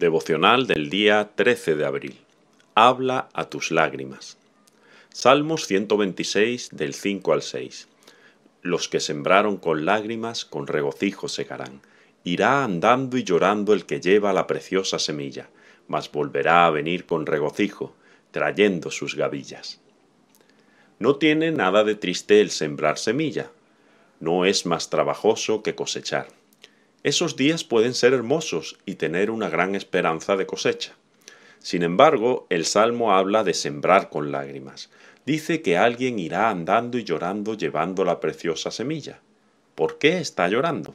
Devocional del día 13 de abril. Habla a tus lágrimas. Salmos 126 del 5 al 6. Los que sembraron con lágrimas, con regocijo segarán. Irá andando y llorando el que lleva la preciosa semilla, mas volverá a venir con regocijo, trayendo sus gavillas. No tiene nada de triste el sembrar semilla. No es más trabajoso que cosechar esos días pueden ser hermosos y tener una gran esperanza de cosecha. Sin embargo, el Salmo habla de sembrar con lágrimas. Dice que alguien irá andando y llorando llevando la preciosa semilla. ¿Por qué está llorando?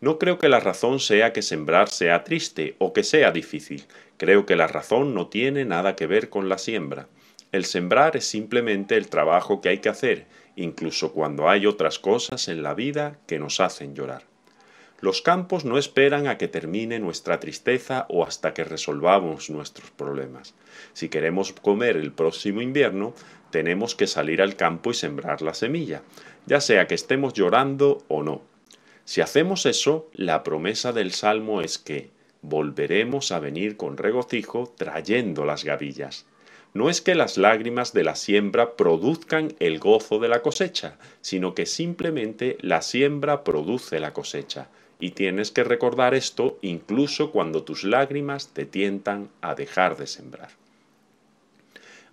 No creo que la razón sea que sembrar sea triste o que sea difícil. Creo que la razón no tiene nada que ver con la siembra. El sembrar es simplemente el trabajo que hay que hacer, incluso cuando hay otras cosas en la vida que nos hacen llorar. Los campos no esperan a que termine nuestra tristeza o hasta que resolvamos nuestros problemas. Si queremos comer el próximo invierno, tenemos que salir al campo y sembrar la semilla, ya sea que estemos llorando o no. Si hacemos eso, la promesa del Salmo es que volveremos a venir con regocijo trayendo las gavillas. No es que las lágrimas de la siembra produzcan el gozo de la cosecha, sino que simplemente la siembra produce la cosecha. Y tienes que recordar esto incluso cuando tus lágrimas te tientan a dejar de sembrar.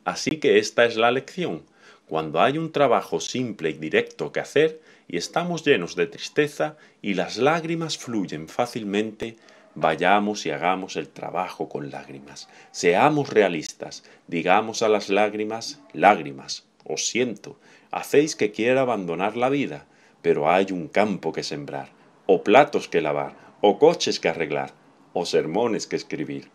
Así que esta es la lección. Cuando hay un trabajo simple y directo que hacer y estamos llenos de tristeza y las lágrimas fluyen fácilmente, vayamos y hagamos el trabajo con lágrimas. Seamos realistas, digamos a las lágrimas, lágrimas, os siento, hacéis que quiera abandonar la vida, pero hay un campo que sembrar o platos que lavar, o coches que arreglar, o sermones que escribir.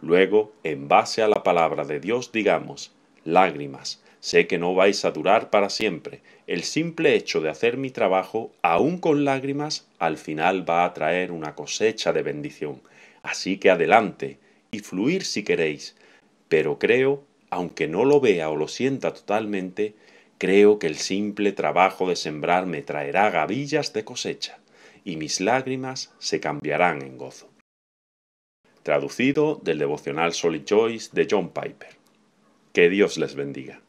Luego, en base a la palabra de Dios, digamos, lágrimas, sé que no vais a durar para siempre. El simple hecho de hacer mi trabajo, aun con lágrimas, al final va a traer una cosecha de bendición. Así que adelante, y fluir si queréis. Pero creo, aunque no lo vea o lo sienta totalmente, creo que el simple trabajo de sembrar me traerá gavillas de cosecha y mis lágrimas se cambiarán en gozo. Traducido del devocional Solid Joyce de John Piper. Que Dios les bendiga.